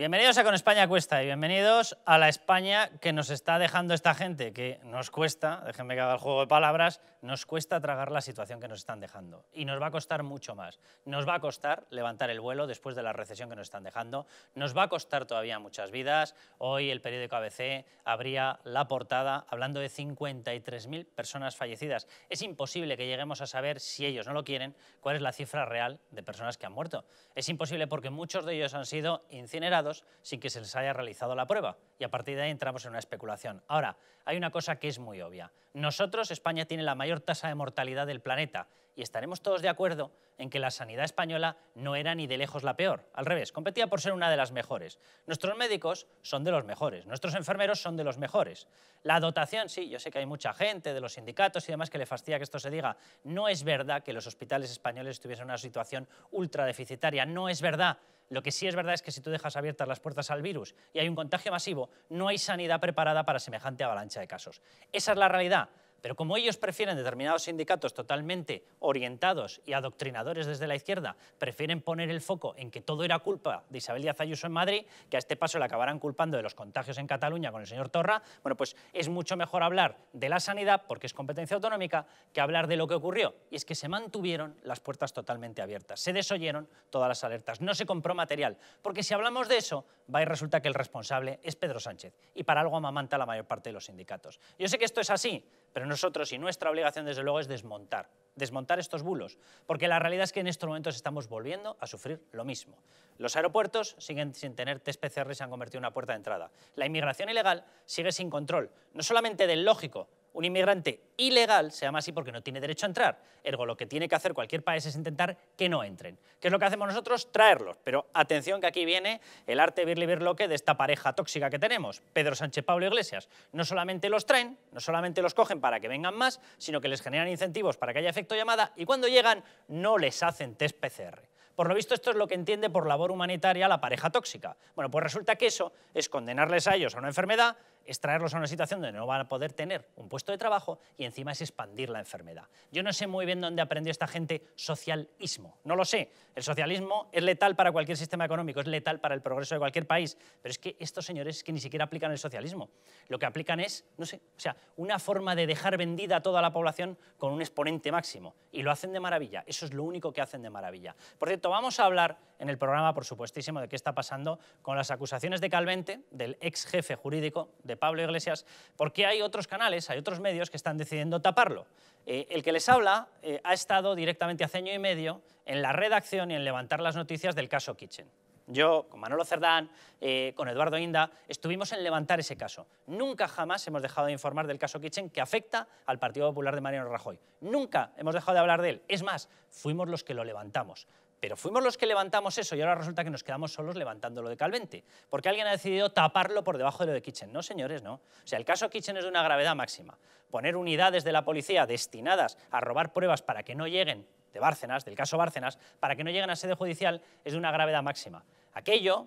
Bienvenidos a Con España Cuesta y bienvenidos a la España que nos está dejando esta gente, que nos cuesta, déjenme que haga el juego de palabras, nos cuesta tragar la situación que nos están dejando. Y nos va a costar mucho más. Nos va a costar levantar el vuelo después de la recesión que nos están dejando. Nos va a costar todavía muchas vidas. Hoy el periódico ABC abría la portada hablando de 53.000 personas fallecidas. Es imposible que lleguemos a saber, si ellos no lo quieren, cuál es la cifra real de personas que han muerto. Es imposible porque muchos de ellos han sido incinerados sin que se les haya realizado la prueba. Y a partir de ahí entramos en una especulación. Ahora, hay una cosa que es muy obvia. Nosotros, España, tiene la mayor tasa de mortalidad del planeta y estaremos todos de acuerdo en que la sanidad española no era ni de lejos la peor. Al revés, competía por ser una de las mejores. Nuestros médicos son de los mejores, nuestros enfermeros son de los mejores. La dotación, sí, yo sé que hay mucha gente de los sindicatos y demás que le fastidia que esto se diga. No es verdad que los hospitales españoles estuviesen en una situación ultra deficitaria, no es verdad. Lo que sí es verdad es que si tú dejas abiertas las puertas al virus y hay un contagio masivo, no hay sanidad preparada para semejante avalancha de casos. Esa es la realidad. Pero como ellos prefieren determinados sindicatos totalmente orientados y adoctrinadores desde la izquierda, prefieren poner el foco en que todo era culpa de Isabel Díaz Ayuso en Madrid, que a este paso le acabarán culpando de los contagios en Cataluña con el señor Torra, bueno, pues es mucho mejor hablar de la sanidad, porque es competencia autonómica, que hablar de lo que ocurrió. Y es que se mantuvieron las puertas totalmente abiertas, se desoyeron todas las alertas, no se compró material, porque si hablamos de eso, va y resulta que el responsable es Pedro Sánchez, y para algo amamanta la mayor parte de los sindicatos. Yo sé que esto es así, pero no nosotros y nuestra obligación, desde luego, es desmontar, desmontar estos bulos, porque la realidad es que en estos momentos estamos volviendo a sufrir lo mismo. Los aeropuertos siguen sin tener test PCR y se han convertido en una puerta de entrada. La inmigración ilegal sigue sin control, no solamente del lógico, un inmigrante ilegal se llama así porque no tiene derecho a entrar. Ergo, lo que tiene que hacer cualquier país es intentar que no entren. ¿Qué es lo que hacemos nosotros? Traerlos. Pero atención que aquí viene el arte birli birloque de esta pareja tóxica que tenemos, Pedro Sánchez Pablo Iglesias. No solamente los traen, no solamente los cogen para que vengan más, sino que les generan incentivos para que haya efecto llamada y cuando llegan no les hacen test PCR. Por lo visto, esto es lo que entiende por labor humanitaria la pareja tóxica. Bueno, pues resulta que eso es condenarles a ellos a una enfermedad, traerlos a una situación donde no van a poder tener un puesto de trabajo y encima es expandir la enfermedad. Yo no sé muy bien dónde aprendió esta gente socialismo. No lo sé. El socialismo es letal para cualquier sistema económico, es letal para el progreso de cualquier país. Pero es que estos señores que ni siquiera aplican el socialismo. Lo que aplican es, no sé, o sea, una forma de dejar vendida a toda la población con un exponente máximo. Y lo hacen de maravilla. Eso es lo único que hacen de maravilla. Por vamos a hablar en el programa, por supuestísimo, de qué está pasando con las acusaciones de Calvente, del ex jefe jurídico de Pablo Iglesias, porque hay otros canales, hay otros medios que están decidiendo taparlo. Eh, el que les habla eh, ha estado directamente hace año y medio en la redacción y en levantar las noticias del caso Kitchen. Yo, con Manolo Cerdán, eh, con Eduardo Inda, estuvimos en levantar ese caso. Nunca jamás hemos dejado de informar del caso Kitchen que afecta al Partido Popular de Mariano Rajoy. Nunca hemos dejado de hablar de él. Es más, fuimos los que lo levantamos. Pero fuimos los que levantamos eso y ahora resulta que nos quedamos solos lo de Calvente, porque alguien ha decidido taparlo por debajo de lo de Kitchen. No, señores, no. O sea, el caso Kitchen es de una gravedad máxima. Poner unidades de la policía destinadas a robar pruebas para que no lleguen de Bárcenas, del caso Bárcenas, para que no lleguen a sede judicial es de una gravedad máxima. Aquello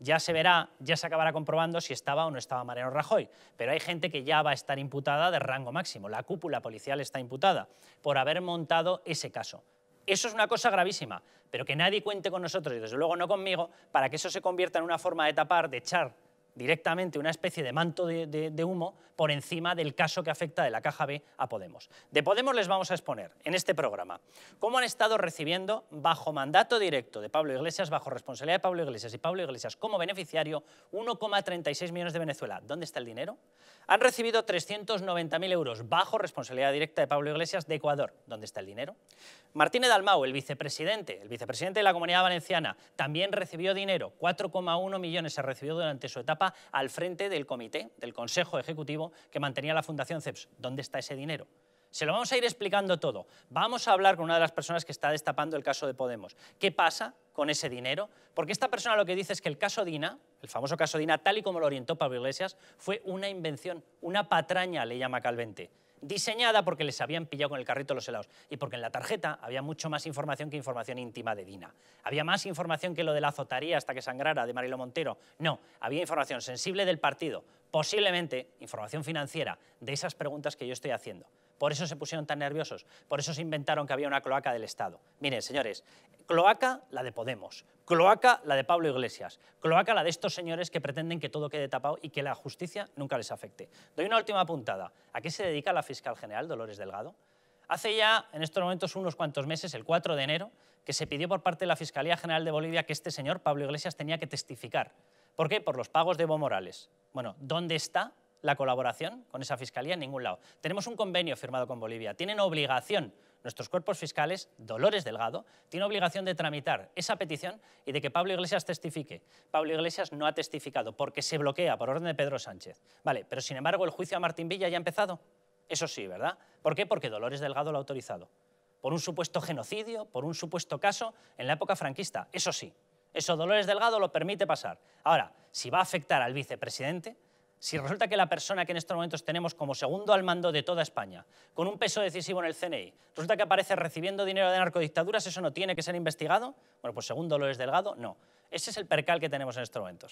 ya se verá, ya se acabará comprobando si estaba o no estaba Mariano Rajoy, pero hay gente que ya va a estar imputada de rango máximo. La cúpula policial está imputada por haber montado ese caso. Eso es una cosa gravísima, pero que nadie cuente con nosotros y desde luego no conmigo para que eso se convierta en una forma de tapar, de echar directamente una especie de manto de, humo por encima del caso que afecta de la caja B a Podemos. De Podemos les vamos a exponer en este programa cómo han estado recibiendo bajo mandato directo de Pablo Iglesias, bajo responsabilidad de Pablo Iglesias y Pablo Iglesias como beneficiario, 1,36 millones de Venezuela. ¿Dónde está el dinero? Han recibido 390.000 euros bajo responsabilidad directa de Pablo Iglesias de Ecuador. ¿Dónde está el dinero? Martínez Dalmau, el vicepresidente, el vicepresidente de la Comunidad Valenciana, también recibió dinero, 4,1 millones se recibió durante su etapa al frente del comité, del Consejo Ejecutivo que mantenía la Fundación CEPS. ¿Dónde está ese dinero? Se lo vamos a ir explicando todo. Vamos a hablar con una de las personas que está destapando el caso de Podemos. ¿Qué pasa con ese dinero? Porque esta persona lo que dice es que el caso Dina, el famoso caso Dina, tal y como lo orientó Pablo Iglesias, fue una invención, una patraña, le llama Calvente diseñada porque les habían pillado con el carrito los helados y porque en la tarjeta había mucho más información que información íntima de Dina. Había más información que lo de la azotaría hasta que sangrara de Marilo Montero. No, había información sensible del partido, posiblemente información financiera de esas preguntas que yo estoy haciendo por eso se pusieron tan nerviosos, por eso se inventaron que había una cloaca del Estado. Miren, señores, cloaca la de Podemos, cloaca la de Pablo Iglesias, cloaca la de estos señores que pretenden que todo quede tapado y que la justicia nunca les afecte. Doy una última puntada. ¿A qué se dedica la fiscal general Dolores Delgado? Hace ya, en estos momentos, unos cuantos meses, el 4 de enero, que se pidió por parte de la Fiscalía General de Bolivia que este señor, Pablo Iglesias, tenía que testificar. ¿Por qué? Por los pagos de Evo Morales. Bueno, ¿dónde está la colaboración con esa fiscalía en ningún lado. Tenemos un convenio firmado con Bolivia. Tienen obligación nuestros cuerpos fiscales, Dolores Delgado, tiene obligación de tramitar esa petición y de que Pablo Iglesias testifique. Pablo Iglesias no ha testificado porque se bloquea por orden de Pedro Sánchez. Vale, pero sin embargo el juicio a Martín Villa ya ha empezado. Eso sí, ¿verdad? ¿Por qué? Porque Dolores Delgado lo ha autorizado. Por un supuesto genocidio, por un supuesto caso en la época franquista. Eso sí, eso Dolores Delgado lo permite pasar. Ahora, si va a afectar al vicepresidente, si resulta que la persona que en estos momentos tenemos como segundo al mando de toda España, con un peso decisivo en el CNI, resulta que aparece recibiendo dinero de narcodictaduras, ¿eso no tiene que ser investigado? Bueno, pues segundo lo es Delgado, no. Ese es el percal que tenemos en estos momentos.